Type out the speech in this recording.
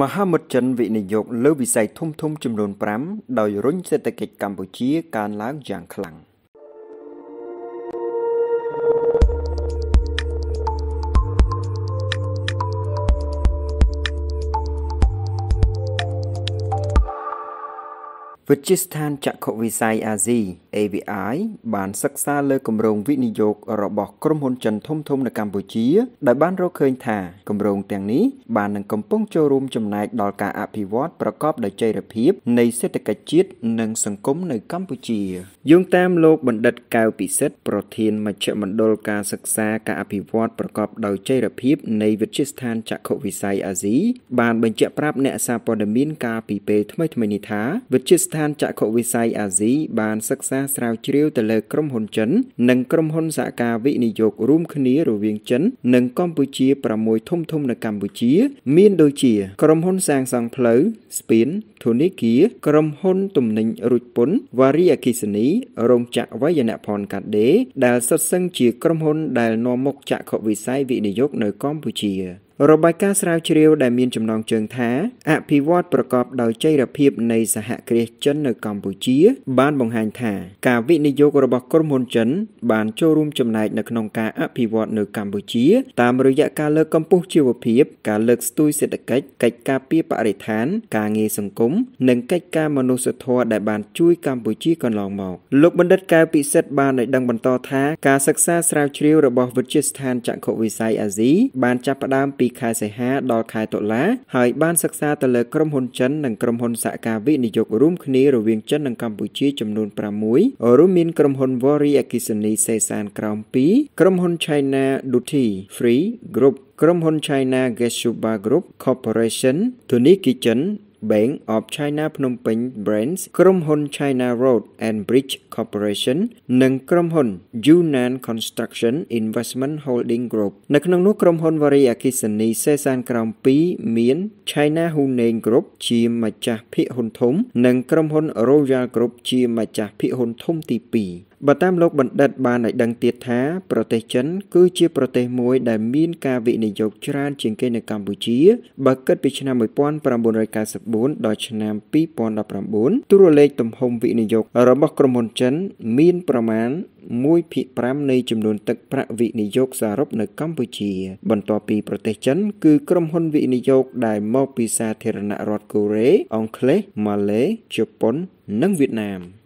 មហាមិត្តចិនវិនិយោគលើវិស័យធំធំចំនួន5ដោយរុញសេដ្ឋកិច្ចកម្ពុជាកើនឡើងយ៉ាងខ្លាំង។វិទ្យាស្ថានចក្ខុវិស័យអាស៊ី AVI បានសិក្សាលើគម្រោងវិនិយោគរបស់ក្រុមហ៊ុនចិនធំៗនៅកម្ពុជា ដែលបានរកឃើញ ថាគម្រោងទាំងនេះបាននឹងកំពុង ចូលរួមចំណែក ដល់ការអភិវឌ្ឍប្រកបដោយចីរភាពនៃសេដ្ឋកិច្ចជាតិនិងសង្គមនៅកម្ពុជាយោងតាមលោកបណ្ឌិតកៅពិសិដ្ឋប្រធានមជ្ឈមណ្ឌលការសិក្សាការអភិវឌ្ឍប្រកបដោយចីរភាពនៃវិទ្យាស្ថាន ចក្ខុវិស័យអាស៊ីបានបញ្ជាក់ប្រាប់អ្នកសារព័ត៌មាន កាលពីពេលថ្មីៗនេះថាវិទ្យាស្ថានស្ថានចក្ខុវិស័យអាស៊ីបានសិក្សាស្រាវជ្រាវ ទៅលើក្រុមហ៊ុនចិន និងក្រុមហ៊ុនសហការវិនិយោគរួមគ្នារវាងចិន និងកម្ពុជា6ធំធំនៅកម្ពុជា មានដូចជាក្រុមហ៊ុន សាងសង់ផ្លូវស្ពានធនីគារក្រុមហ៊ុនទំនិញរុចពន្ធវារីអគិសនីរោងចក្រវយនភ័ណ្ឌកាត់ដេរដែលសុទ្ធសឹងជា ក្រុមហ៊ុនដែលនាំមុខចក្ខុវិស័យវិនិយោគនៅកម្ពុជារបាយការណ៍ស្រាវជ្រាវដែលមានចំណងជើងថា អភិវឌ្ឍប្រកបដោយចីរភាពនៃសហគ្រាសចិននៅកម្ពុជា បានបង្ហាញថាការវិនិយោគរបស់ក្រុមហ៊ុនចិនបានចូលរួមចំណែកនៅក្នុងការអភិវឌ្ឍនៅកម្ពុជាតាមរយៈការលើកកម្ពស់ជីវភាព ការលើកស្ទួយសេដ្ឋកិច្ចកិច្ចការពីបរិស្ថាន ការងារសង្គមនិងកិច្ចការមនុស្សធម៌ដែលបានជួយ កម្ពុជាកន្លងមកលោកបណ្ឌិតកែវពិសិដ្ឋបានឲ្យដឹងបន្តថាការសិក្សាស្រាវជ្រាវរបស់វិទ្យាស្ថានចក្ខុវិស័យអាស៊ីបានចាប់ផ្ដើមពីពីខែសីហាដល់ខែតុលាហើយបានសិក្សាទៅលើក្រុមហ៊ុនចិននិងក្រុមហ៊ុនសហការវិនិយោគរួមគ្នារវាងចិននិងកម្ពុជាចំនួន6រួមមានក្រុមហ៊ុន Vori អកិសនីសេសានក្រោម2ក្រុមហ៊ុន China Duty Free Group ក្រុមហ៊ុន China Geshuba Group Corporation ធនីគីចិន Bank of China Phnom Penh Brands ក្រុមហ៊ុន China Road and Bridge Corporation និងក្រុមហ៊ុន Yunnan Construction Investment Holding Group នៅក្នុងនោះក្រុមហ៊ុនវរីអកិសនីសេសានក្រោម2មាន China Huning Group ជាម្ចាស់ភាគហ៊ុនធំ និង ក្រុមហ៊ុន Royal Group ជាម្ចាស់ភាគហ៊ុនធំទី2បើតាមលោកបណ្ឌិតបានឲ្យដឹងទៀតថា ប្រទេសចិនគឺជាប្រទេសមួយដែលមាន ការវិនិយោគច្រើនជាងគេនៅកម្ពុជាបើគិតពីឆ្នាំ1994ដល់ឆ្នាំ2019ទូរលេខទំហំវិនិយោគរបស់ក្រុមហ៊ុនចិន មានប្រមាណ1.5នៃចំនួនទឹកប្រាក់វិនិយោគសរុបនៅកម្ពុជា បន្ទាប់ពីប្រទេសចិន គឺក្រុមហ៊ុនវិនិយោគដែលមកពីសាធារណរដ្ឋកូរ៉េអង់គ្លេសម៉ាឡេជប៉ុននិងវៀតណាម។